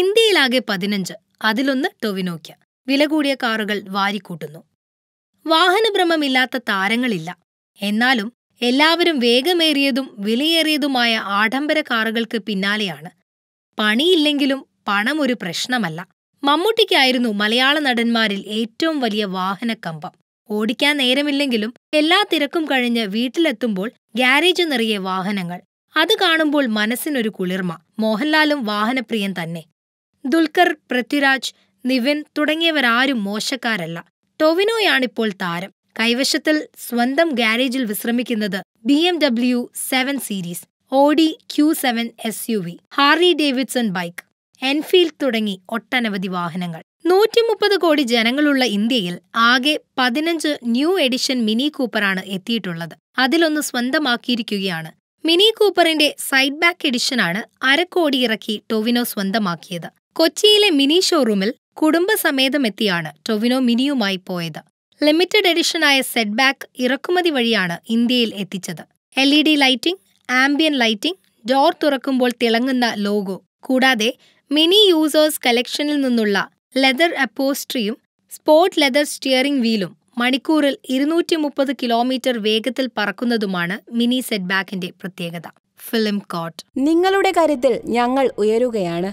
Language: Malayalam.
ഇന്ത്യയിലാകെ പതിനഞ്ച് അതിലൊന്ന് ടൊവിനോക്ക വില കൂടിയ കാറുകൾ വാരിക്കൂട്ടുന്നു വാഹനഭ്രമമില്ലാത്ത താരങ്ങളില്ല എന്നാലും എല്ലാവരും വേഗമേറിയതും വിലയേറിയതുമായ ആഡംബര കാറുകൾക്ക് പിന്നാലെയാണ് പണിയില്ലെങ്കിലും പണം ഒരു പ്രശ്നമല്ല മമ്മൂട്ടിക്കായിരുന്നു മലയാള നടന്മാരിൽ ഏറ്റവും വലിയ വാഹനക്കമ്പം ഓടിക്കാൻ നേരമില്ലെങ്കിലും എല്ലാ തിരക്കും കഴിഞ്ഞ് വീട്ടിലെത്തുമ്പോൾ ഗ്യാരേജ് നിറയെ വാഹനങ്ങൾ അത് കാണുമ്പോൾ മനസ്സിനൊരു കുളിർമ മോഹൻലാലും വാഹനപ്രിയൻ തന്നെ ദുൽഖർ പൃഥ്വിരാജ് നിവിൻ തുടങ്ങിയവരാരും മോശക്കാരല്ല ടൊവിനോയാണിപ്പോൾ താരം കൈവശത്തിൽ സ്വന്തം ഗാരേജിൽ വിശ്രമിക്കുന്നത് B M W seven series Audi Q seven S U V Harley Davidson bike Enfield തുടങ്ങി ഒട്ടനവധി വാഹനങ്ങൾ നൂറ്റിമുപ്പത് കോടി ജനങ്ങളുള്ള ഇന്ത്യയിൽ ആകെ പതിനഞ്ച് ന്യൂ എഡിഷൻ മിനി കൂപ്പറാണ് എത്തിയിട്ടുള്ളത് അതിലൊന്ന് സ്വന്തമാക്കിയിരിക്കുകയാണ് മിനി കൂപ്പറിന്റെ സൈഡ് ബാക്ക് എഡിഷനാണ് അരക്കോടി ഇറക്കി ടൊവിനോ സ്വന്തമാക്കിയത് കൊച്ചിയിലെ മിനി ഷോറൂമിൽ കുടുംബസമേതമെത്തിയാണ് ടൊവിനോ മിനിയുമായി പോയത് ലിമിറ്റഡ് എഡിഷനായ സെറ്റ്ബാക്ക് ഇറക്കുമതി വഴിയാണ് ഇന്ത്യയിൽ എത്തിച്ചത് L E D lighting ambient lighting door തുറക്കുമ്പോൾ തിളങ്ങുന്ന ലോഗോ കൂടാതെ മിനി യൂസേഴ്സ് കളക്ഷനിൽ നിന്നുള്ള ലെതർ അപ്പോസ്ട്രിയും സ്പോർട്ട് ലെതർ സ്റ്റിയറിംഗ് വീലും മണിക്കൂറിൽ ഇരുന്നൂറ്റി മുപ്പത് കിലോമീറ്റർ വേഗത്തിൽ പറക്കുന്നതുമാണ് മിനി സെറ്റ്ബാക്കിന്റെ പ്രത്യേകത ഫിലിം കോട്ട് നിങ്ങളുടെ കാര്യത്തിൽ ഞങ്ങൾ ഉയരുകയാണ്